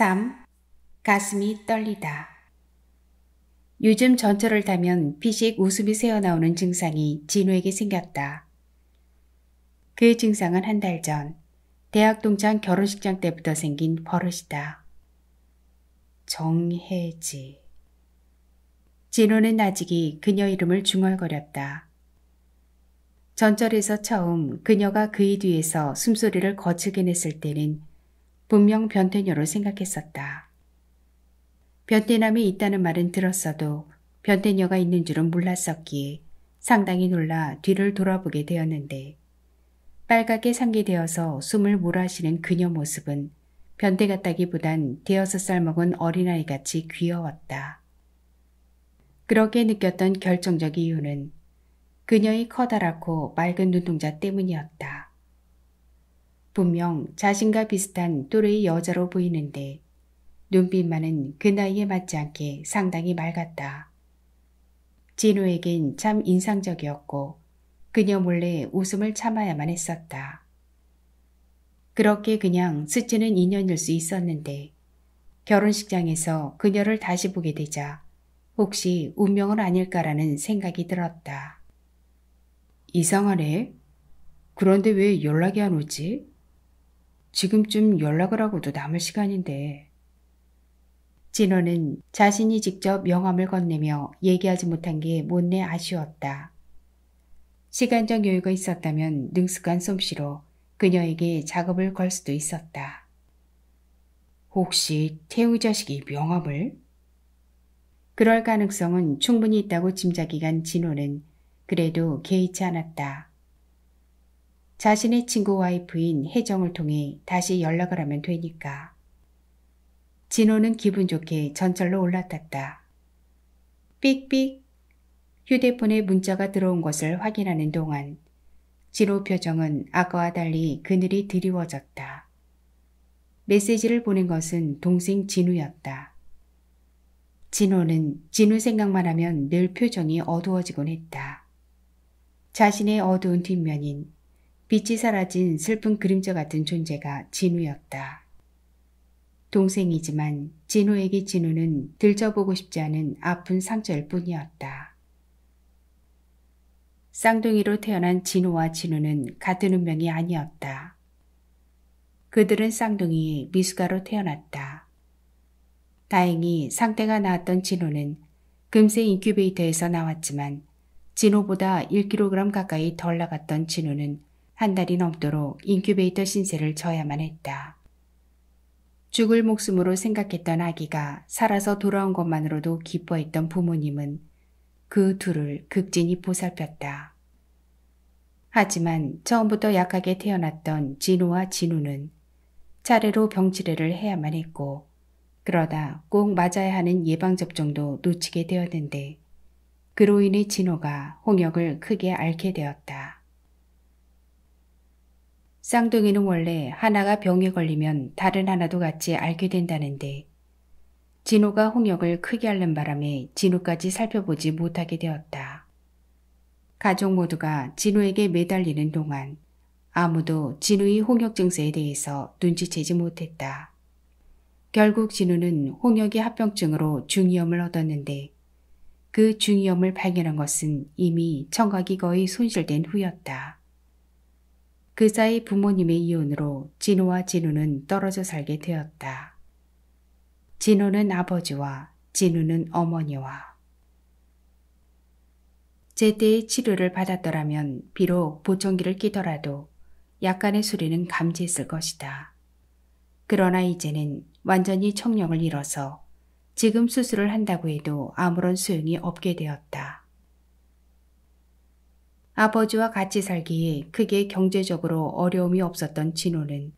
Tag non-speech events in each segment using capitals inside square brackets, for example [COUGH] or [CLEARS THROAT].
3. 가슴이 떨리다. 요즘 전철을 타면 피식 웃음이 새어나오는 증상이 진우에게 생겼다. 그 증상은 한 달 전, 대학 동창 결혼식장 때부터 생긴 버릇이다. 정혜지. 진호는 아직이 그녀 이름을 중얼거렸다. 전철에서 처음 그녀가 그의 뒤에서 숨소리를 거치게 냈을 때는 분명 변태녀로 생각했었다. 변태남이 있다는 말은 들었어도 변태녀가 있는 줄은 몰랐었기에 상당히 놀라 뒤를 돌아보게 되었는데 빨갛게 상기되어서 숨을 몰아쉬는 그녀 모습은 변태 같다기보단 대여섯 살 먹은 어린아이같이 귀여웠다. 그렇게 느꼈던 결정적 이유는 그녀의 커다랗고 맑은 눈동자 때문이었다. 분명 자신과 비슷한 또래의 여자로 보이는데 눈빛만은 그 나이에 맞지 않게 상당히 맑았다. 진우에겐 참 인상적이었고 그녀 몰래 웃음을 참아야만 했었다. 그렇게 그냥 스치는 인연일 수 있었는데 결혼식장에서 그녀를 다시 보게 되자 혹시 운명은 아닐까라는 생각이 들었다. 이상하네. 그런데 왜 연락이 안 오지? 지금쯤 연락을 하고도 남을 시간인데. 진호는 자신이 직접 명함을 건네며 얘기하지 못한 게 못내 아쉬웠다. 시간적 여유가 있었다면 능숙한 솜씨로 그녀에게 작업을 걸 수도 있었다. 혹시 태우 자식이 명함을? 그럴 가능성은 충분히 있다고 짐작이 간 진호는 그래도 개의치 않았다. 자신의 친구 와이프인 혜정을 통해 다시 연락을 하면 되니까. 진호는 기분 좋게 전철로 올라탔다. 삑삑 휴대폰에 문자가 들어온 것을 확인하는 동안 진호 표정은 아까와 달리 그늘이 드리워졌다. 메시지를 보낸 것은 동생 진우였다. 진호는 진우 생각만 하면 늘 표정이 어두워지곤 했다. 자신의 어두운 뒷면인 빛이 사라진 슬픈 그림자 같은 존재가 진우였다. 동생이지만 진우에게 진우는 들춰보고 싶지 않은 아픈 상처일 뿐이었다. 쌍둥이로 태어난 진우와 진우는 같은 운명이 아니었다. 그들은 쌍둥이 미숙아로 태어났다. 다행히 상태가 나았던 진우는 금세 인큐베이터에서 나왔지만 진우보다 1kg 가까이 덜 나갔던 진우는 한 달이 넘도록 인큐베이터 신세를 져야만 했다. 죽을 목숨으로 생각했던 아기가 살아서 돌아온 것만으로도 기뻐했던 부모님은 그 둘을 극진히 보살폈다. 하지만 처음부터 약하게 태어났던 진우와 진우는 차례로 병치레를 해야만 했고 그러다 꼭 맞아야 하는 예방접종도 놓치게 되었는데 그로 인해 진호가 홍역을 크게 앓게 되었다. 쌍둥이는 원래 하나가 병에 걸리면 다른 하나도 같이 앓게 된다는데 진호가 홍역을 크게 앓는 바람에 진호까지 살펴보지 못하게 되었다. 가족 모두가 진호에게 매달리는 동안 아무도 진우의 홍역 증세에 대해서 눈치채지 못했다. 결국 진우는 홍역의 합병증으로 중이염을 얻었는데 그 중이염을 발견한 것은 이미 청각이 거의 손실된 후였다. 그 사이 부모님의 이혼으로 진우와 진우는 떨어져 살게 되었다. 진우는 아버지와 진우는 어머니와 제때의 치료를 받았더라면 비록 보청기를 끼더라도 약간의 수리는 감지했을 것이다. 그러나 이제는 완전히 청력을 잃어서 지금 수술을 한다고 해도 아무런 소용이 없게 되었다. 아버지와 같이 살기에 크게 경제적으로 어려움이 없었던 진호는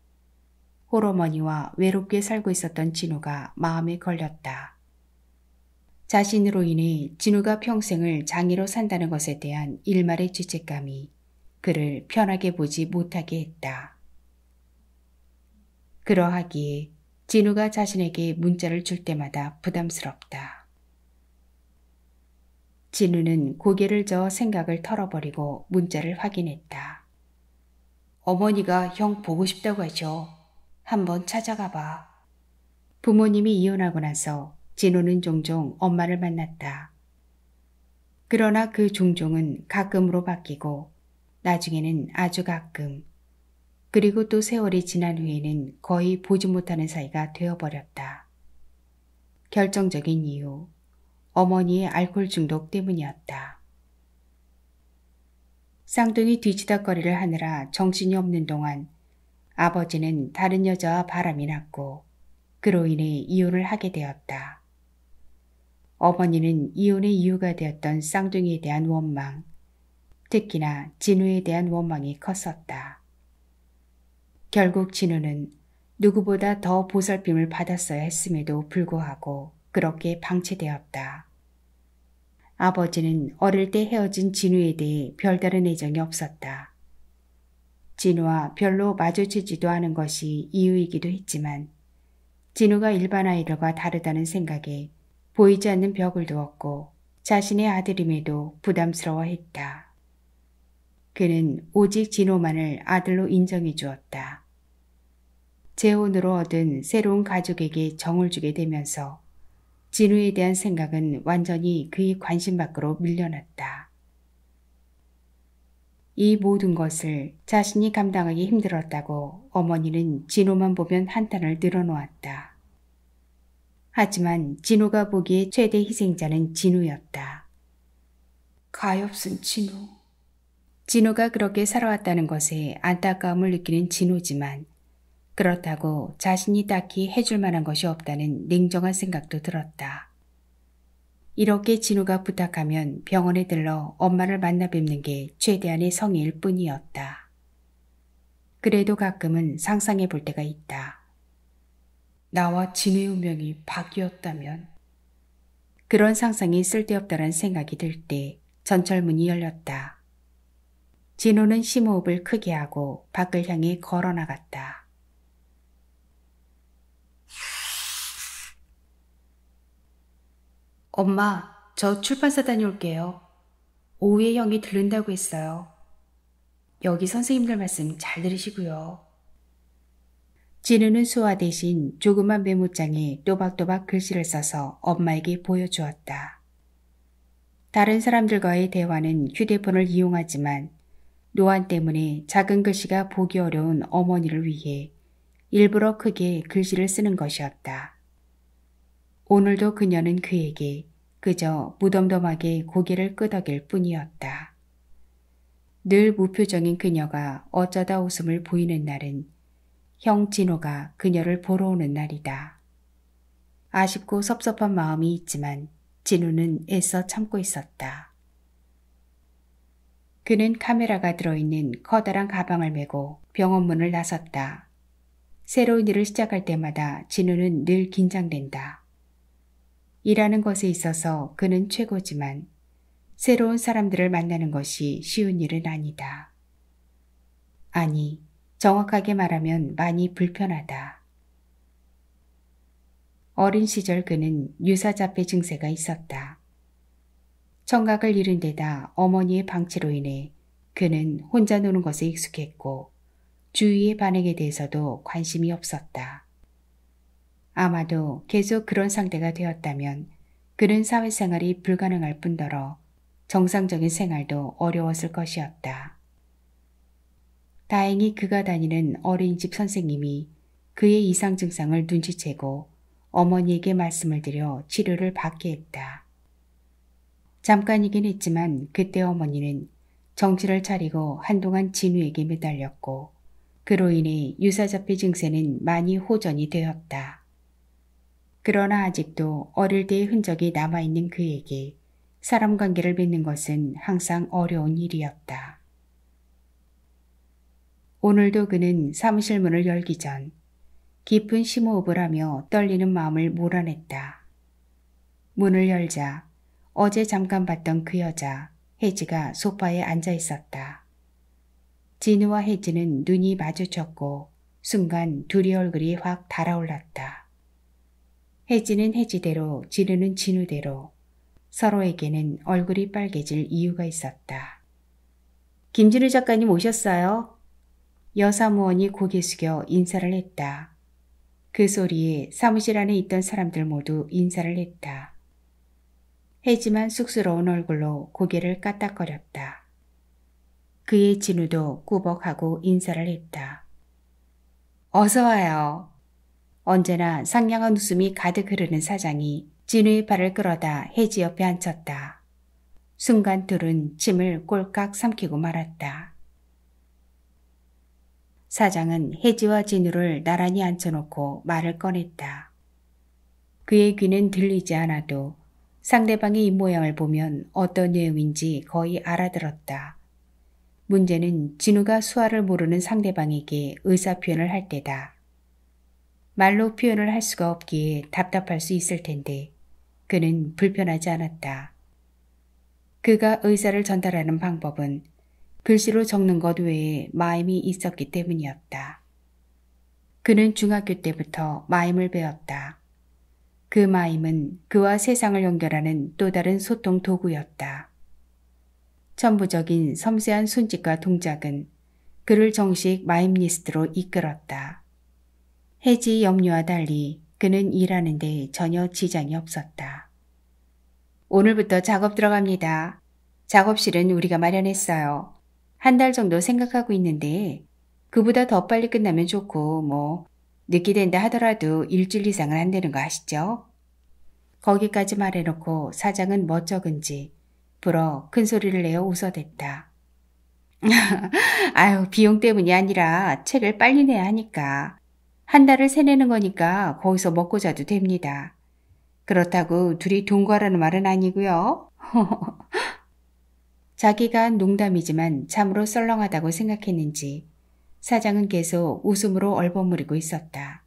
호러머니와 외롭게 살고 있었던 진호가 마음에 걸렸다. 자신으로 인해 진우가 평생을 장애로 산다는 것에 대한 일말의 죄책감이 그를 편하게 보지 못하게 했다. 그러하기에 진우가 자신에게 문자를 줄 때마다 부담스럽다. 진우는 고개를 저어 생각을 털어버리고 문자를 확인했다. 어머니가 형 보고 싶다고 하죠. 한번 찾아가 봐. 부모님이 이혼하고 나서 진우는 종종 엄마를 만났다. 그러나 그 종종은 가끔으로 바뀌고 나중에는 아주 가끔 그리고 또 세월이 지난 후에는 거의 보지 못하는 사이가 되어버렸다. 결정적인 이유 어머니의 알코올 중독 때문이었다. 쌍둥이 뒤치다거리를 하느라 정신이 없는 동안 아버지는 다른 여자와 바람이 났고 그로 인해 이혼을 하게 되었다. 어머니는 이혼의 이유가 되었던 쌍둥이에 대한 원망, 특히나 진우에 대한 원망이 컸었다. 결국 진우는 누구보다 더 보살핌을 받았어야 했음에도 불구하고 그렇게 방치되었다. 아버지는 어릴 때 헤어진 진우에 대해 별다른 애정이 없었다. 진우와 별로 마주치지도 않은 것이 이유이기도 했지만 진우가 일반 아이들과 다르다는 생각에 보이지 않는 벽을 두었고 자신의 아들임에도 부담스러워했다. 그는 오직 진호만을 아들로 인정해 주었다. 재혼으로 얻은 새로운 가족에게 정을 주게 되면서 진우에 대한 생각은 완전히 그의 관심 밖으로 밀려났다. 이 모든 것을 자신이 감당하기 힘들었다고 어머니는 진우만 보면 한탄을 늘어놓았다. 하지만 진우가 보기에 최대 희생자는 진우였다 가엾은 진우진우가 그렇게 살아왔다는 것에 안타까움을 느끼는 진우지만 그렇다고 자신이 딱히 해줄 만한 것이 없다는 냉정한 생각도 들었다. 이렇게 진우가 부탁하면 병원에 들러 엄마를 만나 뵙는 게 최대한의 성의일 뿐이었다. 그래도 가끔은 상상해 볼 때가 있다. 나와 진우의 운명이 박이었다면 그런 상상이 쓸데없다는 생각이 들 때 전철문이 열렸다. 진우는 심호흡을 크게 하고 밖을 향해 걸어나갔다. 엄마, 저 출판사 다녀올게요. 오후에 형이 들른다고 했어요. 여기 선생님들 말씀 잘 들으시고요. 진우는 수화 대신 조그만 메모장에 또박또박 글씨를 써서 엄마에게 보여주었다. 다른 사람들과의 대화는 휴대폰을 이용하지만 노안 때문에 작은 글씨가 보기 어려운 어머니를 위해 일부러 크게 글씨를 쓰는 것이었다. 오늘도 그녀는 그에게 그저 무덤덤하게 고개를 끄덕일 뿐이었다. 늘 무표정인 그녀가 어쩌다 웃음을 보이는 날은 형 진호가 그녀를 보러 오는 날이다. 아쉽고 섭섭한 마음이 있지만 진우는 애써 참고 있었다. 그는 카메라가 들어있는 커다란 가방을 메고 병원 문을 나섰다. 새로운 일을 시작할 때마다 진우는 늘 긴장된다. 일하는 것에 있어서 그는 최고지만 새로운 사람들을 만나는 것이 쉬운 일은 아니다. 아니, 정확하게 말하면 많이 불편하다. 어린 시절 그는 유사자폐 증세가 있었다. 청각을 잃은 데다 어머니의 방치로 인해 그는 혼자 노는 것에 익숙했고 주위의 반응에 대해서도 관심이 없었다. 아마도 계속 그런 상태가 되었다면 그는 사회생활이 불가능할 뿐더러 정상적인 생활도 어려웠을 것이었다. 다행히 그가 다니는 어린이집 선생님이 그의 이상 증상을 눈치채고 어머니에게 말씀을 드려 치료를 받게 했다. 잠깐이긴 했지만 그때 어머니는 정신을 차리고 한동안 진우에게 매달렸고 그로 인해 유사자폐 증세는 많이 호전이 되었다. 그러나 아직도 어릴 때의 흔적이 남아있는 그에게 사람 관계를 맺는 것은 항상 어려운 일이었다. 오늘도 그는 사무실 문을 열기 전 깊은 심호흡을 하며 떨리는 마음을 몰아냈다. 문을 열자 어제 잠깐 봤던 그 여자 혜지가 소파에 앉아 있었다. 진우와 혜지는 눈이 마주쳤고 순간 둘이 얼굴이 확 달아올랐다. 해지는 해지대로 진우는 진우대로 서로에게는 얼굴이 빨개질 이유가 있었다. 김진우 작가님 오셨어요? 여사무원이 고개 숙여 인사를 했다. 그 소리에 사무실 안에 있던 사람들 모두 인사를 했다. 해지만 쑥스러운 얼굴로 고개를 까딱거렸다. 그의 진우도 꾸벅하고 인사를 했다. 어서 와요. 언제나 상냥한 웃음이 가득 흐르는 사장이 진우의 발을 끌어다 해지 옆에 앉혔다. 순간 둘은 침을 꼴깍 삼키고 말았다. 사장은 해지와 진우를 나란히 앉혀놓고 말을 꺼냈다. 그의 귀는 들리지 않아도 상대방의 입모양을 보면 어떤 내용인지 거의 알아들었다. 문제는 진우가 수화를 모르는 상대방에게 의사표현을 할 때다. 말로 표현을 할 수가 없기에 답답할 수 있을 텐데 그는 불편하지 않았다. 그가 의사를 전달하는 방법은 글씨로 적는 것 외에 마임이 있었기 때문이었다. 그는 중학교 때부터 마임을 배웠다. 그 마임은 그와 세상을 연결하는 또 다른 소통 도구였다. 천부적인 섬세한 순직과 동작은 그를 정식 마임 리스트로 이끌었다. 해지 염려와 달리 그는 일하는 데 전혀 지장이 없었다. 오늘부터 작업 들어갑니다. 작업실은 우리가 마련했어요. 한 달 정도 생각하고 있는데 그보다 더 빨리 끝나면 좋고 뭐 늦게 된다 하더라도 일주일 이상은 안 되는 거 아시죠? 거기까지 말해놓고 사장은 멋쩍은지 불어 큰 소리를 내어 웃어댔다. [LAUGHS] 아유 비용 때문이 아니라 책을 빨리 내야 하니까 한 달을 세내는 거니까 거기서 먹고 자도 됩니다. 그렇다고 둘이 동거라는 하 말은 아니고요. [LAUGHS] 자기가 농담이지만 참으로 썰렁하다고 생각했는지 사장은 계속 웃음으로 얼버무리고 있었다.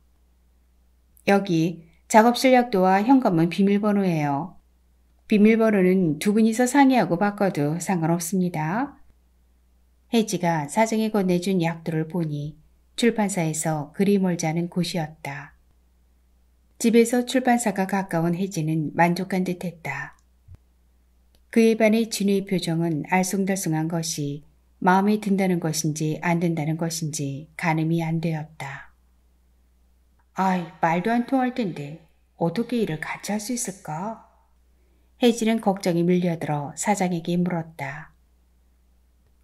여기 작업실 약도와 현관문 비밀번호예요. 비밀번호는 두 분이서 상의하고 바꿔도 상관없습니다. 혜지가 사정이 건네준 약들을 보니 출판사에서 그림을 자는 곳이었다. 집에서 출판사가 가까운 혜진은 만족한 듯했다. 그의 반의 진우의 표정은 알쏭달쏭한 것이 마음에 든다는 것인지 안 든다는 것인지 가늠이 안 되었다. 아이, 말도 안 통할 텐데 어떻게 일을 같이 할 수 있을까? 혜진은 걱정이 밀려들어 사장에게 물었다.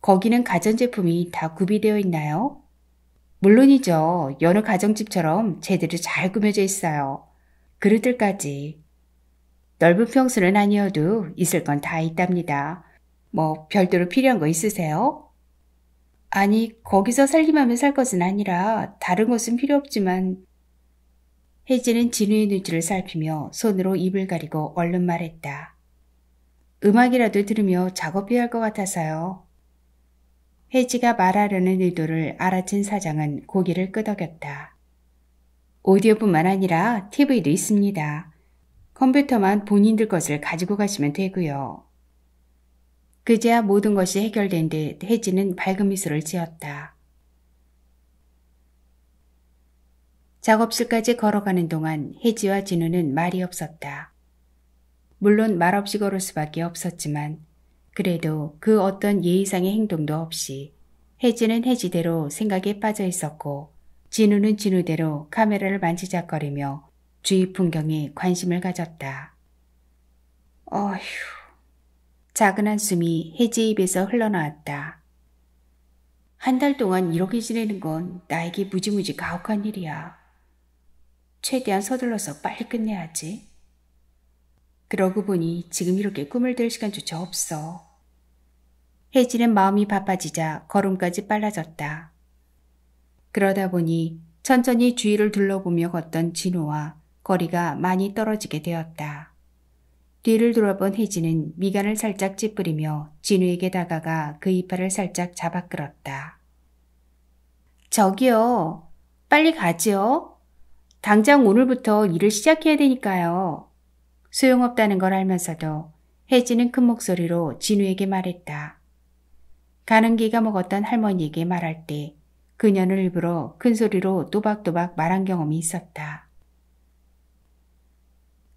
거기는 가전제품이 다 구비되어 있나요? 물론이죠. 여느 가정집처럼 제대로잘 꾸며져 있어요. 그릇들까지. 넓은 평수는 아니어도 있을 건 다 있답니다. 뭐 별도로 필요한 거 있으세요? 아니, 거기서 살림하며 살 것은 아니라 다른 곳은 필요 없지만 혜진은 진우의 눈치를 살피며 손으로 입을 가리고 얼른 말했다. 음악이라도 들으며 작업해야 할 것 같아서요. 헤지가 말하려는 의도를 알아챈 사장은 고개를 끄덕였다. 오디오뿐만 아니라 TV도 있습니다. 컴퓨터만 본인들 것을 가지고 가시면 되고요. 그제야 모든 것이 해결된 데 혜지는 밝은 미소를 지었다. 작업실까지 걸어가는 동안 혜지와 진우는 말이 없었다. 물론 말없이 걸을 수밖에 없었지만 그래도 그 어떤 예의상의 행동도 없이 혜지는 혜지대로 생각에 빠져 있었고 진우는 진우대로 카메라를 만지작거리며 주위 풍경에 관심을 가졌다. 어휴. 작은 한숨이 혜지 입에서 흘러나왔다. 한 달 동안 이렇게 지내는 건 나에게 무지무지 가혹한 일이야. 최대한 서둘러서 빨리 끝내야지. 그러고 보니 지금 이렇게 꿈을 들 시간조차 없어. 혜진은 마음이 바빠지자 걸음까지 빨라졌다. 그러다 보니 천천히 주위를 둘러보며 걷던 진호와 거리가 많이 떨어지게 되었다. 뒤를 돌아본 혜진은 미간을 살짝 찌푸리며 진우에게 다가가 그 이빨을 살짝 잡아 끌었다. 저기요. 빨리 가지요. 당장 오늘부터 일을 시작해야 되니까요. 소용없다는 걸 알면서도 혜진은 큰 목소리로 진우에게 말했다. 가는기가 먹었던 할머니에게 말할 때 그녀는 일부러 큰 소리로 또박또박 말한 경험이 있었다.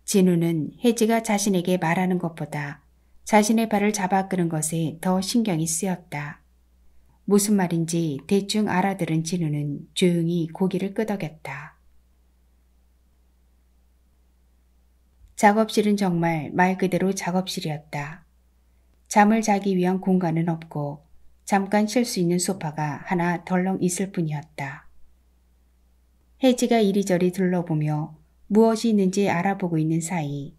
진우는 혜지가 자신에게 말하는 것보다 자신의 발을 잡아 끄는 것에 더 신경이 쓰였다. 무슨 말인지 대충 알아들은 진우는 조용히 고개를 끄덕였다. 작업실은 정말 말 그대로 작업실이었다. 잠을 자기 위한 공간은 없고 잠깐 쉴 수 있는 소파가 하나 덜렁 있을 뿐이었다. 혜지가 이리저리 둘러보며 무엇이 있는지 알아보고 있는 사이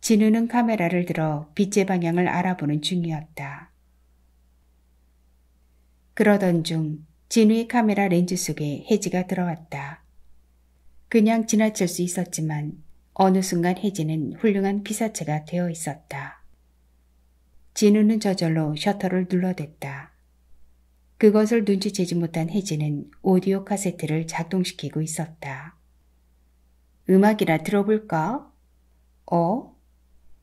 진우는 카메라를 들어 빛의 방향을 알아보는 중이었다. 그러던 중 진우의 카메라 렌즈 속에 혜지가 들어왔다. 그냥 지나칠 수 있었지만 어느 순간 혜지는 훌륭한 피사체가 되어 있었다. 진우는 저절로 셔터를 눌러댔다. 그것을 눈치채지 못한 혜진은 오디오 카세트를 작동시키고 있었다. 음악이나 들어볼까? 어?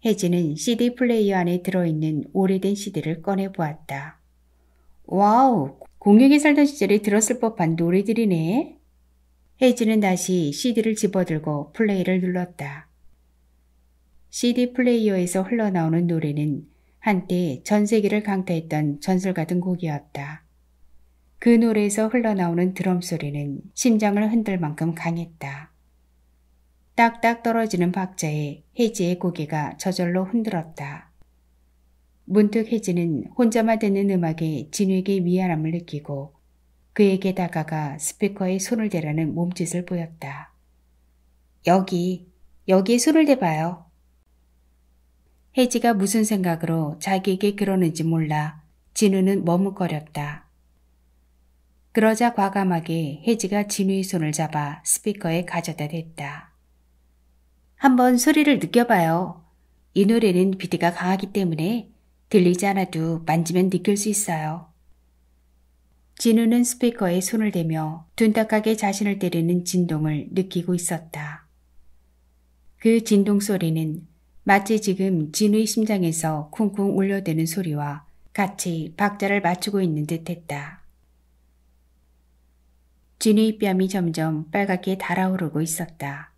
혜진은 CD 플레이어 안에 들어있는 오래된 CD를 꺼내보았다. 와우, 공유기 살던 시절에 들었을 법한 노래들이네. 혜진은 다시 CD를 집어들고 플레이를 눌렀다. CD 플레이어에서 흘러나오는 노래는 한때 전 세계를 강타했던 전설 같은 곡이었다. 그 노래에서 흘러나오는 드럼 소리는 심장을 흔들 만큼 강했다. 딱딱 떨어지는 박자에 혜지의 고개가 저절로 흔들었다. 문득 혜지는 혼자만 듣는 음악에 진우에게 미안함을 느끼고 그에게 다가가 스피커에 손을 대라는 몸짓을 보였다. 여기, 여기에 손을 대봐요. 혜지가 무슨 생각으로 자기에게 그러는지 몰라 진우는 머뭇거렸다. 그러자 과감하게 혜지가 진우의 손을 잡아 스피커에 가져다 댔다. 한번 소리를 느껴봐요. 이 노래는 비트가 강하기 때문에 들리지 않아도 만지면 느낄 수 있어요. 진우는 스피커에 손을 대며 둔탁하게 자신을 때리는 진동을 느끼고 있었다. 그 진동 소리는 마치 지금 진우의 심장에서 쿵쿵 울려대는 소리와 같이 박자를 맞추고 있는 듯 했다. 진의 뺨이 점점 빨갛게 달아오르고 있었다.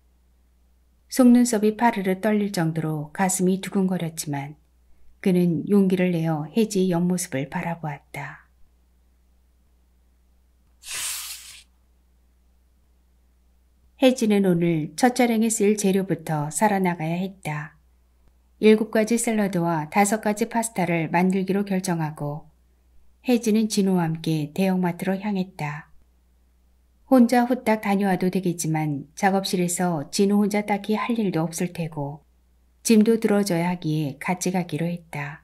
속눈썹이 파르르 떨릴 정도로 가슴이 두근거렸지만 그는 용기를 내어 혜지의 옆모습을 바라보았다. 혜지는 오늘 첫 차량에 쓸 재료부터 살아나가야 했다. 일곱 가지 샐러드와 다섯 가지 파스타를 만들기로 결정하고 혜지는 진호와 함께 대형마트로 향했다. 혼자 후딱 다녀와도 되겠지만 작업실에서 진우 혼자 딱히 할 일도 없을 테고 짐도 들어줘야 하기에 같이 가기로 했다.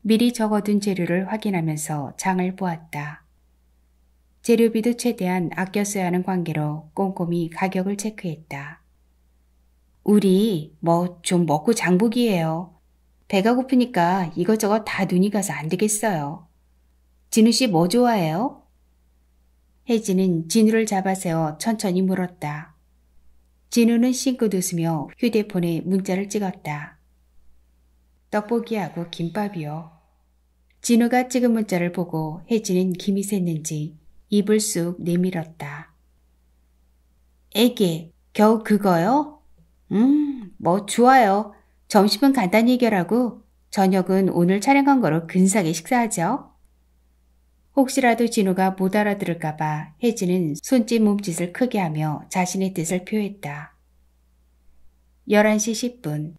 미리 적어둔 재료를 확인하면서 장을 보았다. 재료비도 최대한 아껴 써야 하는 관계로 꼼꼼히 가격을 체크했다. 우리 뭐 좀 먹고 장보이에요 배가 고프니까 이것저것 다 눈이 가서 안 되겠어요. 진우 씨 뭐 좋아해요? 혜진은 진우를 잡아세워 천천히 물었다. 진우는 싱긋 웃으며 휴대폰에 문자를 찍었다. 떡볶이하고 김밥이요. 진우가 찍은 문자를 보고 혜진은 김이 샜는지 입을 쑥 내밀었다. 애기, 겨우 그거요? 음, 뭐 좋아요. 점심은 간단히 해결하고 저녁은 오늘 촬영한 거로 근사하게 식사하죠. 혹시라도 진우가 못 알아들을까봐 혜진은 손짓 몸짓을 크게 하며 자신의 뜻을 표했다. 11시 10분.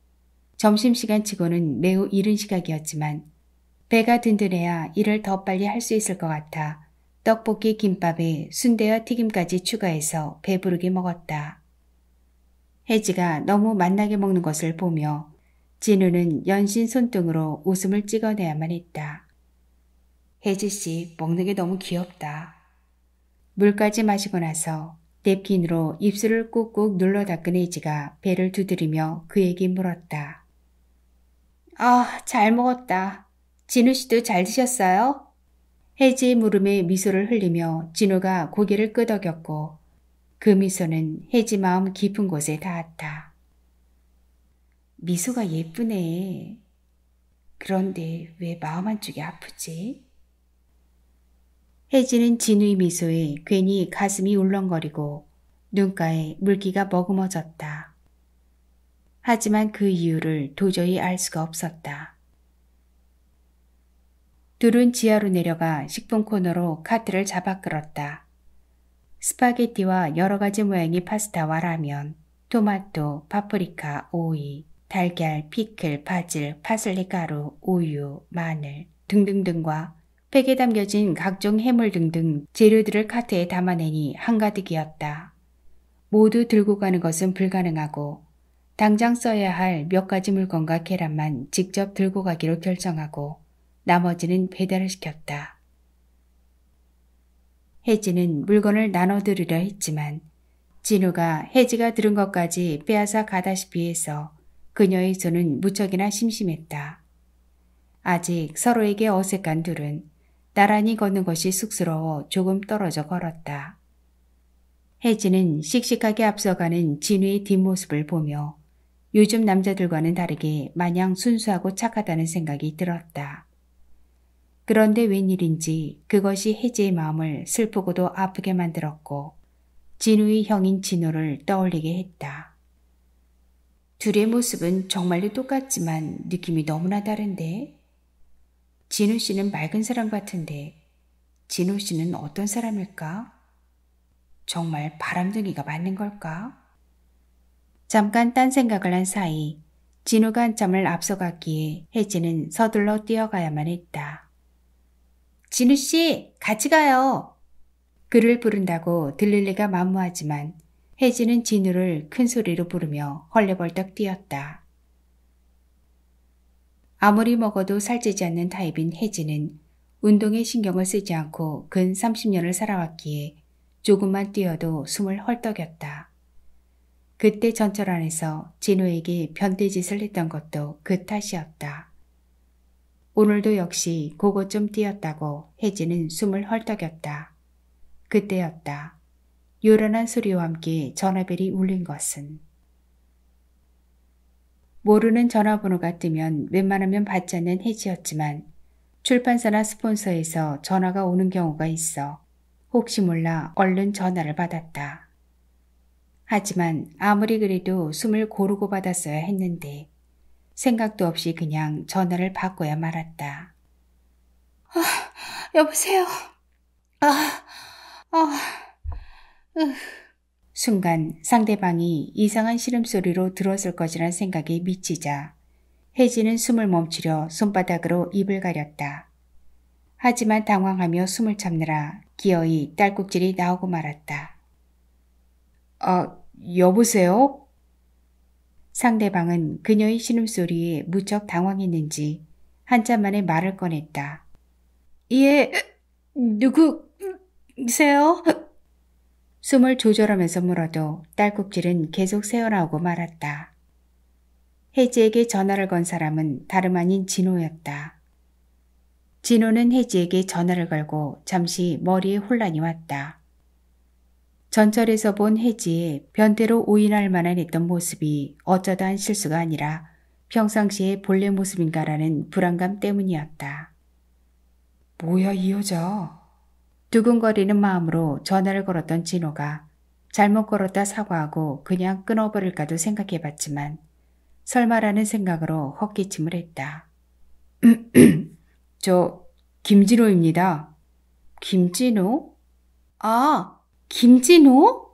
점심시간 치고는 매우 이른 시각이었지만 배가 든든해야 일을 더 빨리 할 수 있을 것 같아 떡볶이 김밥에 순대와 튀김까지 추가해서 배부르게 먹었다. 혜지가 너무 맛나게 먹는 것을 보며 진우는 연신 손등으로 웃음을 찍어내야만 했다. 혜지씨 먹는 게 너무 귀엽다. 물까지 마시고 나서 냅킨으로 입술을 꾹꾹 눌러 닦은 혜지가 배를 두드리며 그에게 물었다. 아, 잘 먹었다. 진우 씨도 잘 드셨어요? 혜지의 물음에 미소를 흘리며 진우가 고개를 끄덕였고 그 미소는 혜지 마음 깊은 곳에 닿았다. 미소가 예쁘네. 그런데 왜 마음 한쪽이 아프지? 혜진은 진우의 미소에 괜히 가슴이 울렁거리고 눈가에 물기가 머금어졌다. 하지만 그 이유를 도저히 알 수가 없었다. 둘은 지하로 내려가 식품 코너로 카트를 잡아 끌었다. 스파게티와 여러 가지 모양의 파스타와 라면, 토마토, 파프리카, 오이, 달걀, 피클, 바질, 파슬리 가루, 우유, 마늘 등등등과 팩에 담겨진 각종 해물 등등 재료들을 카트에 담아내니 한가득이었다. 모두 들고 가는 것은 불가능하고 당장 써야 할 몇 가지 물건과 계란만 직접 들고 가기로 결정하고 나머지는 배달을 시켰다. 혜지는 물건을 나눠들으려 했지만 진우가 혜지가 들은 것까지 빼앗아 가다시피 해서 그녀의 손은 무척이나 심심했다. 아직 서로에게 어색한 둘은 나란히 걷는 것이 쑥스러워 조금 떨어져 걸었다. 혜진은 씩씩하게 앞서가는 진우의 뒷모습을 보며 요즘 남자들과는 다르게 마냥 순수하고 착하다는 생각이 들었다. 그런데 웬일인지 그것이 혜지의 마음을 슬프고도 아프게 만들었고 진우의 형인 진우를 떠올리게 했다. 둘의 모습은 정말로 똑같지만 느낌이 너무나 다른데 진우 씨는 맑은 사람 같은데 진우 씨는 어떤 사람일까? 정말 바람둥이가 맞는 걸까? 잠깐 딴 생각을 한 사이 진우가 한참을 앞서갔기에 혜진은 서둘러 뛰어가야만 했다. 진우 씨, 같이 가요. 그를 부른다고 들릴 리가 만무하지만 혜진은 진우를 큰 소리로 부르며 헐레벌떡 뛰었다. 아무리 먹어도 살찌지 않는 타입인 혜진은 운동에 신경을 쓰지 않고 근 30년을 살아왔기에 조금만 뛰어도 숨을 헐떡였다. 그때 전철 안에서 진우에게 변태짓을 했던 것도 그 탓이었다. 오늘도 역시 고거 좀 뛰었다고 혜진은 숨을 헐떡였다. 그때였다. 요란한 소리와 함께 전화벨이 울린 것은 모르는 전화번호가 뜨면 웬만하면 받지 않는 해지였지만 출판사나 스폰서에서 전화가 오는 경우가 있어 혹시 몰라 얼른 전화를 받았다. 하지만 아무리 그래도 숨을 고르고 받았어야 했는데 생각도 없이 그냥 전화를 받고야 말았다. 아, 여보세요. 아, 아, 으. 순간 상대방이 이상한 시름소리로 들었을 것이란 생각이 미치자 혜진은 숨을 멈추려 손바닥으로 입을 가렸다. 하지만 당황하며 숨을 참느라 기어이 딸꾹질이 나오고 말았다. 아, 여보세요? 상대방은 그녀의 신음소리에 무척 당황했는지 한참 만에 말을 꺼냈다. 예, 누구세요? 숨을 조절하면서 물어도 딸꾹질은 계속 새어나오고 말았다. 혜지에게 전화를 건 사람은 다름 아닌 진호였다. 진호는 혜지에게 전화를 걸고 잠시 머리에 혼란이 왔다. 전철에서 본 혜지의 변태로 오인할 만한 했던 모습이 어쩌다 한 실수가 아니라 평상시의 본래 모습인가라는 불안감 때문이었다. 뭐야 이 여자. 두근거리는 마음으로 전화를 걸었던 진호가 잘못 걸었다 사과하고 그냥 끊어버릴까도 생각해봤지만 설마라는 생각으로 헛기침을 했다. [CLEARS THROAT] 저 김진호입니다. 김진호? 아, 김진호?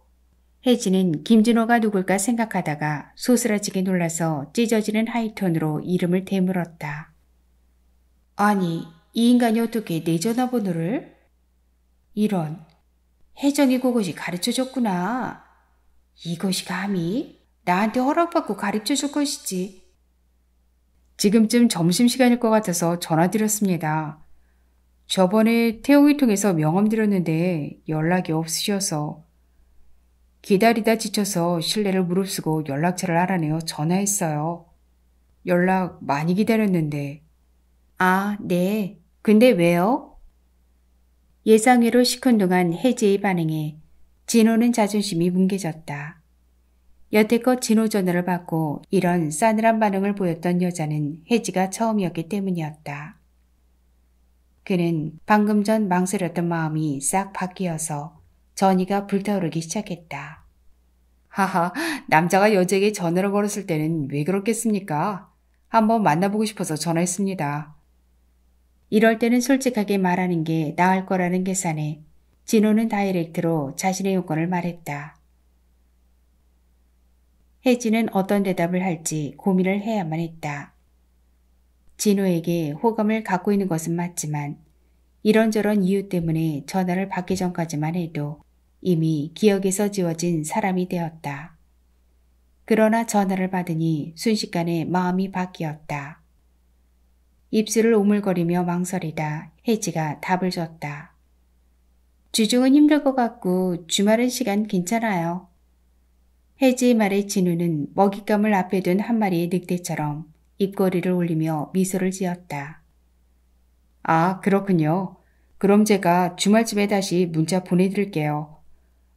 혜진은 김진호가 누굴까 생각하다가 소스라지게 놀라서 찢어지는 하이톤으로 이름을 되물었다. 아니, 이 인간이 어떻게 내 전화번호를? 이런, 혜정이 그것이 가르쳐줬구나. 이것이 감히 나한테 허락받고 가르쳐줄 것이지. 지금쯤 점심시간일 것 같아서 전화드렸습니다. 저번에 태용이 통해서 명함드렸는데 연락이 없으셔서 기다리다 지쳐서 실례를 무릅쓰고 연락처를 알아내어 전화했어요. 연락 많이 기다렸는데. 아, 네. 근데 왜요? 예상외로 시큰 동안 해지의 반응에 진호는 자존심이 뭉개졌다. 여태껏 진호 전화를 받고 이런 싸늘한 반응을 보였던 여자는 해지가 처음이었기 때문이었다. 그는 방금 전 망설였던 마음이 싹 바뀌어서 전이가 불타오르기 시작했다. 하하, 남자가 여자에게 전화를 걸었을 때는 왜 그렇겠습니까? 한번 만나보고 싶어서 전화했습니다. 이럴 때는 솔직하게 말하는 게 나을 거라는 계산에 진호는 다이렉트로 자신의 요건을 말했다. 혜진은 어떤 대답을 할지 고민을 해야만 했다. 진호에게 호감을 갖고 있는 것은 맞지만 이런저런 이유 때문에 전화를 받기 전까지만 해도 이미 기억에서 지워진 사람이 되었다. 그러나 전화를 받으니 순식간에 마음이 바뀌었다. 입술을 오물거리며 망설이다 헤지가 답을 줬다. 주중은 힘들 것 같고 주말은 시간 괜찮아요. 헤지의 말에 진우는 먹잇감을 앞에 둔 한 마리의 늑대처럼 입꼬리를 올리며 미소를 지었다. 아, 그렇군요. 그럼 제가 주말쯤에 다시 문자 보내드릴게요.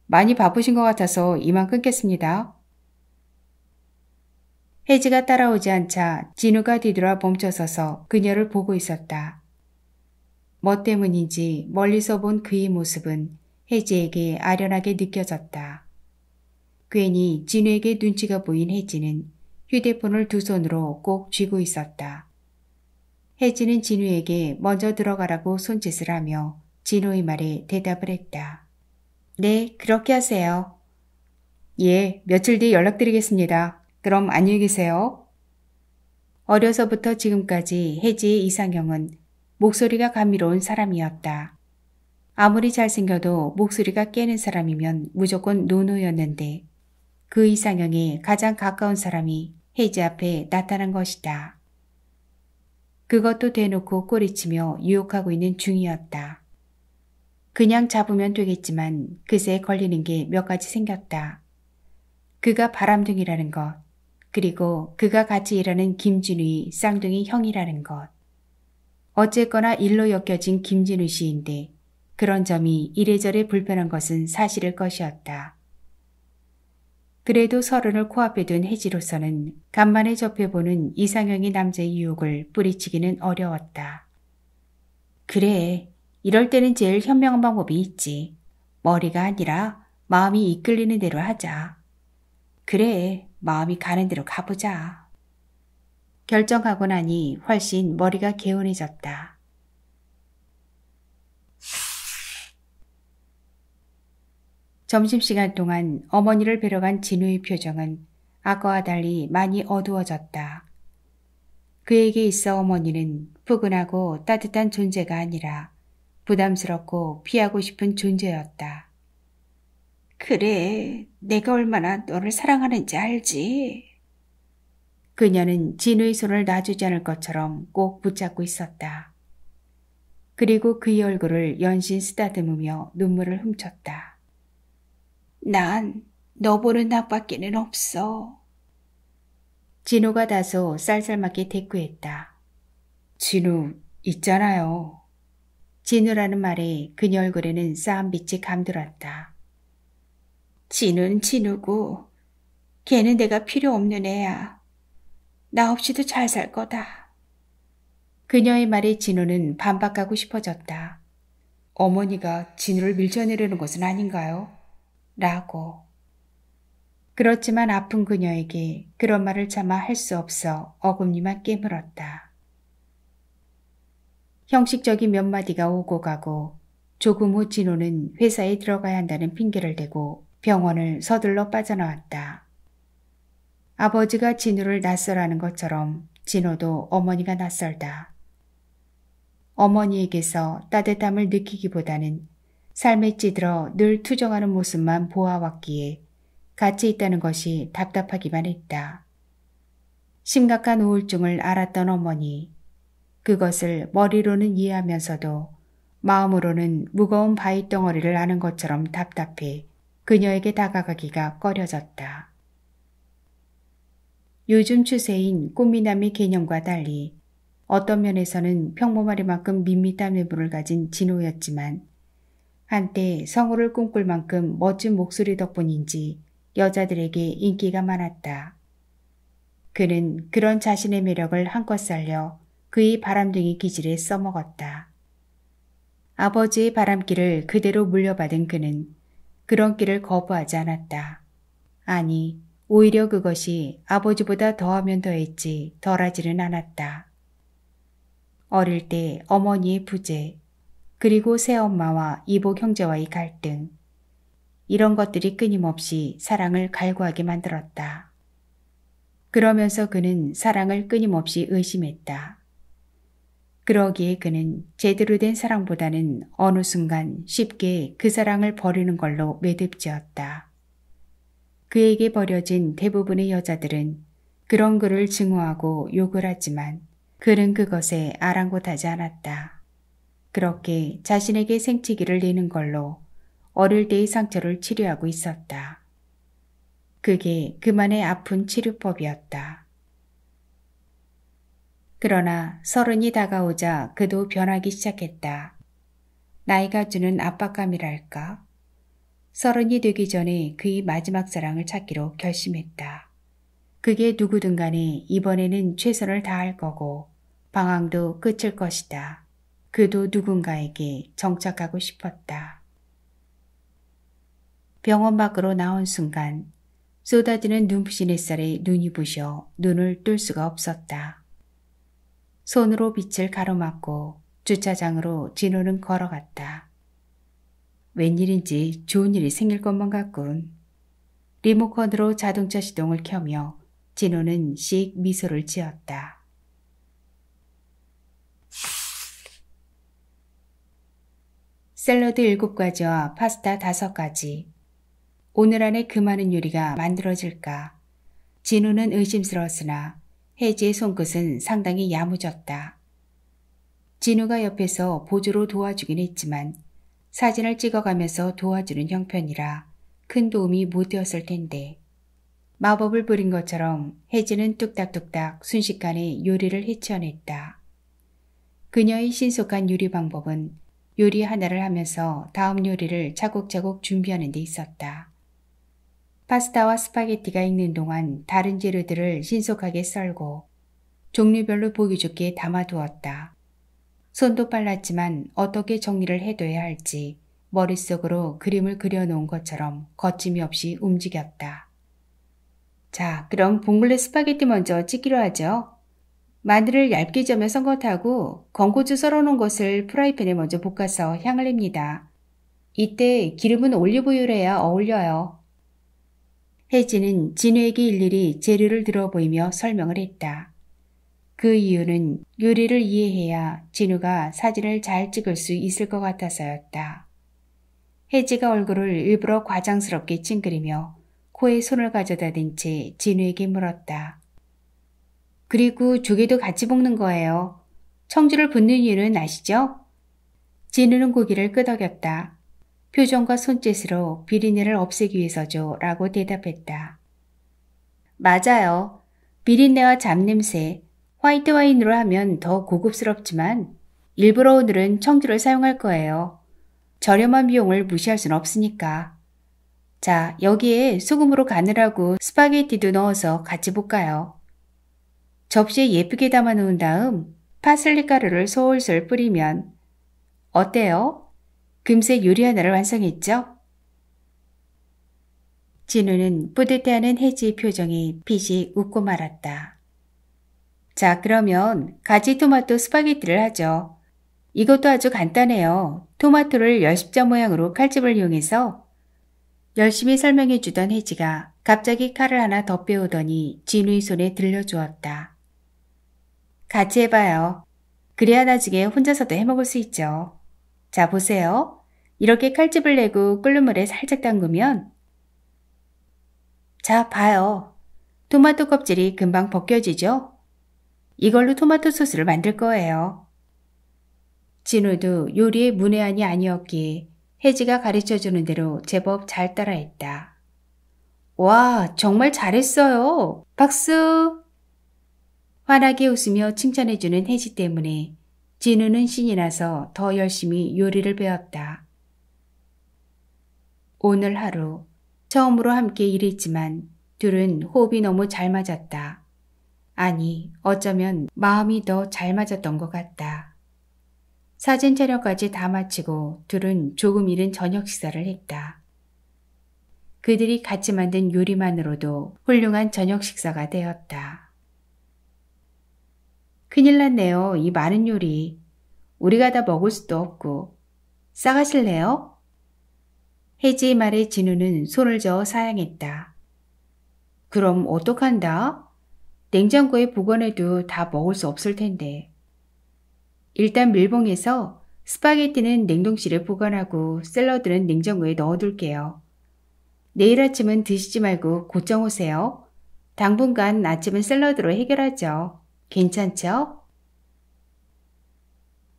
많이 바쁘신 것 같아서 이만 끊겠습니다. 혜지가 따라오지 않자 진우가 뒤돌아 멈춰서서 그녀를 보고 있었다. 뭐 때문인지 멀리서 본 그의 모습은 혜지에게 아련하게 느껴졌다. 괜히 진우에게 눈치가 보인 혜지는 휴대폰을 두 손으로 꼭 쥐고 있었다. 혜지는 진우에게 먼저 들어가라고 손짓을 하며 진우의 말에 대답을 했다. 네, 그렇게 하세요. 예, 며칠 뒤 연락드리겠습니다. 그럼 안녕히 계세요. 어려서부터 지금까지 해지의 이상형은 목소리가 감미로운 사람이었다. 아무리 잘생겨도 목소리가 깨는 사람이면 무조건 노노였는데 그 이상형에 가장 가까운 사람이 헤지 앞에 나타난 것이다. 그것도 대놓고 꼬리치며 유혹하고 있는 중이었다. 그냥 잡으면 되겠지만 그새 걸리는 게 몇 가지 생겼다. 그가 바람둥이라는 것, 그리고 그가 같이 일하는 김진우의 쌍둥이 형이라는 것. 어쨌거나 일로 엮여진 김진우 씨인데 그런 점이 이래저래 불편한 것은 사실일 것이었다. 그래도 서른을 코앞에 둔 혜지로서는 간만에 접해보는 이상형의 남자의 유혹을 뿌리치기는 어려웠다. 그래, 이럴 때는 제일 현명한 방법이 있지. 머리가 아니라 마음이 이끌리는 대로 하자. 그래, 마음이 가는 대로 가보자. 결정하고 나니 훨씬 머리가 개운해졌다. 점심시간 동안 어머니를 뵈러 간 진우의 표정은 아까와 달리 많이 어두워졌다. 그에게 있어 어머니는 푸근하고 따뜻한 존재가 아니라 부담스럽고 피하고 싶은 존재였다. 그래, 내가 얼마나 너를 사랑하는지 알지. 그녀는 진우의 손을 놔주지 않을 것처럼 꼭 붙잡고 있었다. 그리고 그의 얼굴을 연신 쓰다듬으며 눈물을 훔쳤다. 난 너보는 나밖에는 없어. 진우가 다소 쌀쌀맞게 대꾸했다. 진우, 있잖아요. 진우라는 말에 그녀 얼굴에는 싸한 빛이 감돌았다. 진우는 진우고 걔는 내가 필요 없는 애야. 나 없이도 잘 살 거다. 그녀의 말에 진우는 반박하고 싶어졌다. 어머니가 진우를 밀쳐내려는 것은 아닌가요? 라고. 그렇지만 아픈 그녀에게 그런 말을 참아 할 수 없어 어금니만 깨물었다. 형식적인 몇 마디가 오고 가고 조금 후 진호는 회사에 들어가야 한다는 핑계를 대고 병원을 서둘러 빠져나왔다. 아버지가 진우를 낯설하는 것처럼 진우도 어머니가 낯설다. 어머니에게서 따뜻함을 느끼기보다는 삶에 찌들어 늘 투정하는 모습만 보아왔기에 같이 있다는 것이 답답하기만 했다. 심각한 우울증을 알았던 어머니, 그것을 머리로는 이해하면서도 마음으로는 무거운 바위덩어리를 아는 것처럼 답답해 그녀에게 다가가기가 꺼려졌다. 요즘 추세인 꽃미남의 개념과 달리 어떤 면에서는 평범하리만큼 밋밋한 외모를 가진 진호였지만 한때 성우를 꿈꿀 만큼 멋진 목소리 덕분인지 여자들에게 인기가 많았다. 그는 그런 자신의 매력을 한껏 살려 그의 바람둥이 기질에 써먹었다. 아버지의 바람길을 그대로 물려받은 그는 그런 길을 거부하지 않았다. 아니, 오히려 그것이 아버지보다 더하면 더했지 덜하지는 않았다. 어릴 때 어머니의 부재, 그리고 새엄마와 이복 형제와의 갈등, 이런 것들이 끊임없이 사랑을 갈구하게 만들었다. 그러면서 그는 사랑을 끊임없이 의심했다. 그러기에 그는 제대로 된 사랑보다는 어느 순간 쉽게 그 사랑을 버리는 걸로 매듭지었다. 그에게 버려진 대부분의 여자들은 그런 그를 증오하고 욕을 하지만 그는 그것에 아랑곳하지 않았다. 그렇게 자신에게 생치기를 내는 걸로 어릴 때의 상처를 치료하고 있었다. 그게 그만의 아픈 치료법이었다. 그러나 서른이 다가오자 그도 변하기 시작했다. 나이가 주는 압박감이랄까? 서른이 되기 전에 그의 마지막 사랑을 찾기로 결심했다. 그게 누구든 간에 이번에는 최선을 다할 거고 방황도 끝일 것이다. 그도 누군가에게 정착하고 싶었다. 병원 밖으로 나온 순간 쏟아지는 눈부신 햇살에 눈이 부셔 눈을 뜰 수가 없었다. 손으로 빛을 가로막고 주차장으로 진호는 걸어갔다. 웬일인지 좋은 일이 생길 것만 같군. 리모컨으로 자동차 시동을 켜며 진호는 씩 미소를 지었다. 샐러드 7가지와 파스타 5가지. 오늘 안에 그 많은 요리가 만들어질까? 진우는 의심스러웠으나 혜지의 손끝은 상당히 야무졌다. 진우가 옆에서 보조로 도와주긴 했지만 사진을 찍어가면서 도와주는 형편이라 큰 도움이 못 되었을 텐데 마법을 부린 것처럼 혜지는 뚝딱뚝딱 순식간에 요리를 해치어냈다. 그녀의 신속한 요리 방법은 요리 하나를 하면서 다음 요리를 차곡차곡 준비하는 데 있었다. 파스타와 스파게티가 익는 동안 다른 재료들을 신속하게 썰고 종류별로 보기 좋게 담아두었다. 손도 빨랐지만 어떻게 정리를 해둬야 할지 머릿속으로 그림을 그려놓은 것처럼 거침이 없이 움직였다. 자, 그럼 봉글레 스파게티 먼저 찍기로 하죠. 마늘을 얇게 점여 썬 것하고 건고추 썰어놓은 것을 프라이팬에 먼저 볶아서 향을 냅니다. 이때 기름은 올리브유래야 어울려요. 혜진은 진우에게 일일이 재료를 들어 보이며 설명을 했다. 그 이유는 요리를 이해해야 진우가 사진을 잘 찍을 수 있을 것 같아서였다. 혜지가 얼굴을 일부러 과장스럽게 찡그리며 코에 손을 가져다 댄 채 진우에게 물었다. 그리고 조개도 같이 볶는 거예요. 청주를 붓는 이유는 아시죠? 진우는 고기를 끄덕였다. 표정과 손짓으로 비린내를 없애기 위해서죠 라고 대답했다. 맞아요. 비린내와 잡냄새, 화이트 와인으로 하면 더 고급스럽지만 일부러 오늘은 청주를 사용할 거예요. 저렴한 비용을 무시할 순 없으니까. 자, 여기에 소금으로 간을하고 스파게티도 넣어서 같이 볶아요. 접시에 예쁘게 담아 놓은 다음 파슬리 가루를 솔솔 뿌리면 어때요? 금세 요리 하나를 완성했죠. 진우는 뿌듯해하는 해지의 표정이 빛이 웃고 말았다. 자, 그러면 가지 토마토 스파게티를 하죠. 이것도 아주 간단해요. 토마토를 열십자 모양으로 칼집을 이용해서 열심히 설명해 주던 혜지가 갑자기 칼을 하나 더 빼오더니 진우의 손에 들려주었다. 같이 해봐요. 그래야 나중에 혼자서도 해먹을 수 있죠. 자, 보세요. 이렇게 칼집을 내고 끓는 물에 살짝 담그면 자, 봐요. 토마토 껍질이 금방 벗겨지죠? 이걸로 토마토 소스를 만들 거예요. 진우도 요리의 문외한이 아니었기에 혜지가 가르쳐주는 대로 제법 잘 따라했다. 와, 정말 잘했어요. 박수! 환하게 웃으며 칭찬해주는 혜지 때문에 진우는 신이 나서 더 열심히 요리를 배웠다. 오늘 하루 처음으로 함께 일했지만 둘은 호흡이 너무 잘 맞았다. 아니 어쩌면 마음이 더 잘 맞았던 것 같다. 사진 촬영까지 다 마치고 둘은 조금 이른 저녁 식사를 했다. 그들이 같이 만든 요리만으로도 훌륭한 저녁 식사가 되었다. 큰일 났네요. 이 많은 요리. 우리가 다 먹을 수도 없고. 싸가실래요? 혜지의 말에 진우는 손을 저어 사양했다. 그럼 어떡한다? 냉장고에 보관해도 다 먹을 수 없을 텐데. 일단 밀봉해서 스파게티는 냉동실에 보관하고 샐러드는 냉장고에 넣어둘게요. 내일 아침은 드시지 말고 곧정 오세요. 당분간 아침은 샐러드로 해결하죠. 괜찮죠?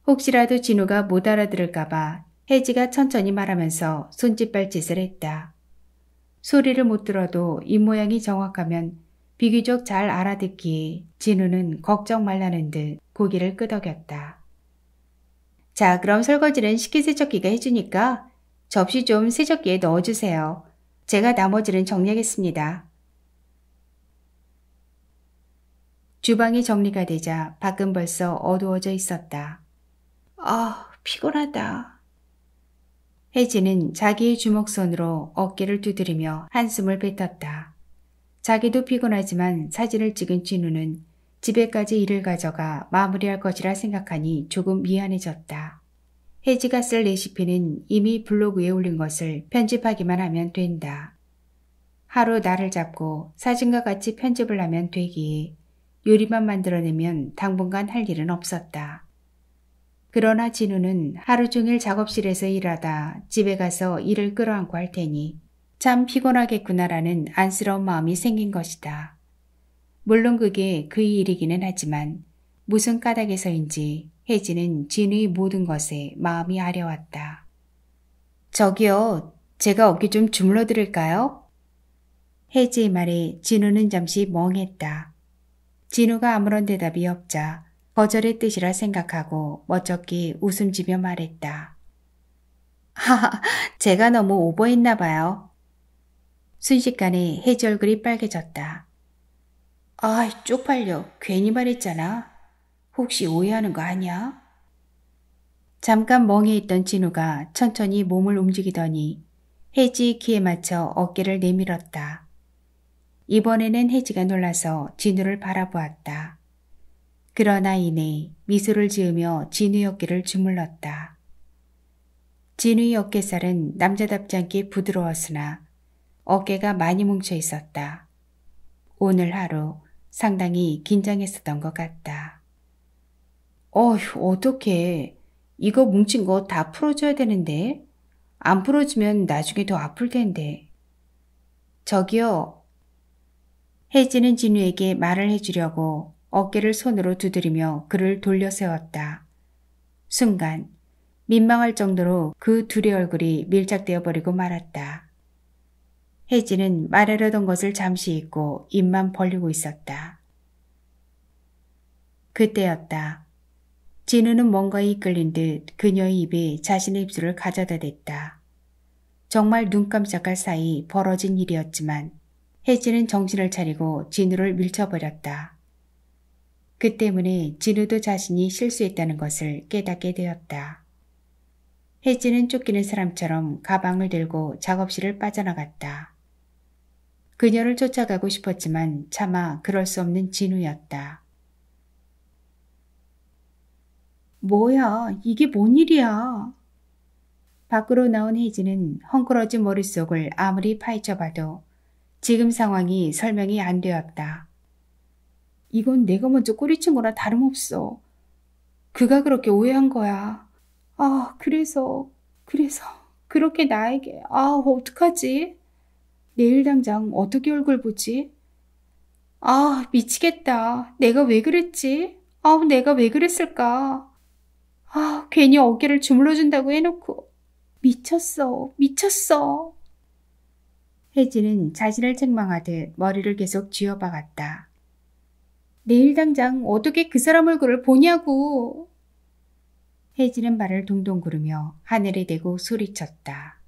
혹시라도 진우가 못 알아들을까봐 혜지가 천천히 말하면서 손짓발 짓을 했다. 소리를 못 들어도 입모양이 정확하면 비교적 잘 알아듣기에 진우는 걱정 말라는 듯 고개를 끄덕였다. 자, 그럼 설거지는 식기세척기가 해주니까 접시 좀 세척기에 넣어주세요. 제가 나머지는 정리하겠습니다. 주방이 정리가 되자 밖은 벌써 어두워져 있었다. 아, 피곤하다. 혜진은 자기의 주먹손으로 어깨를 두드리며 한숨을 뱉었다. 자기도 피곤하지만 사진을 찍은 진우는 집에까지 일을 가져가 마무리할 것이라 생각하니 조금 미안해졌다. 혜지가 쓸 레시피는 이미 블로그에 올린 것을 편집하기만 하면 된다. 하루 날을 잡고 사진과 같이 편집을 하면 되기에 요리만 만들어내면 당분간 할 일은 없었다. 그러나 진우는 하루 종일 작업실에서 일하다 집에 가서 일을 끌어안고 할 테니 참 피곤하겠구나라는 안쓰러운 마음이 생긴 것이다. 물론 그게 그의 일이기는 하지만 무슨 까닭에서인지 혜진은 진우의 모든 것에 마음이 아려왔다. 저기요, 제가 어깨 좀 주물러 드릴까요? 혜지의 말에 진우는 잠시 멍했다. 진우가 아무런 대답이 없자 거절의 뜻이라 생각하고 멋쩍게 웃음 지며 말했다. 하하, 제가 너무 오버했나 봐요. 순식간에 해지 얼굴이 빨개졌다. 아이, 쪽팔려. 괜히 말했잖아. 혹시 오해하는 거 아니야? 잠깐 멍해 있던 진우가 천천히 몸을 움직이더니 해지 의 키에 맞춰 어깨를 내밀었다. 이번에는 해지가 놀라서 진우를 바라보았다. 그러나 이내 미소를 지으며 진우의 어깨를 주물렀다. 진우의 어깨살은 남자답지 않게 부드러웠으나 어깨가 많이 뭉쳐 있었다. 오늘 하루 상당히 긴장했었던 것 같다. 어휴, 어떡해. 이거 뭉친 거 다 풀어줘야 되는데. 안 풀어주면 나중에 더 아플 텐데. 저기요, 혜진은 진우에게 말을 해주려고 어깨를 손으로 두드리며 그를 돌려세웠다. 순간 민망할 정도로 그 둘의 얼굴이 밀착되어 버리고 말았다. 혜진은 말하려던 것을 잠시 잊고 입만 벌리고 있었다. 그때였다. 진우는 뭔가에 이끌린 듯 그녀의 입에 자신의 입술을 가져다 댔다. 정말 눈 깜짝할 사이 벌어진 일이었지만 혜진은 정신을 차리고 진우를 밀쳐버렸다. 그 때문에 진우도 자신이 실수했다는 것을 깨닫게 되었다. 혜진은 쫓기는 사람처럼 가방을 들고 작업실을 빠져나갔다. 그녀를 쫓아가고 싶었지만 차마 그럴 수 없는 진우였다. 뭐야, 이게 뭔 일이야? 밖으로 나온 혜진은 헝클어진 머릿속을 아무리 파헤쳐봐도 지금 상황이 설명이 안 되었다. 이건 내가 먼저 꼬리친 거나 다름없어. 그가 그렇게 오해한 거야. 아, 그래서, 그래서, 그렇게 나에게, 아, 어떡하지? 내일 당장 어떻게 얼굴 보지? 아, 미치겠다. 내가 왜 그랬지? 아, 내가 왜 그랬을까? 아, 괜히 어깨를 주물러준다고 해놓고. 미쳤어, 미쳤어. 혜진은 자신을 책망하듯 머리를 계속 쥐어박았다. 내일 당장 어떻게 그 사람 얼굴을 보냐고! 혜진은 발을 동동 구르며 하늘에 대고 소리쳤다.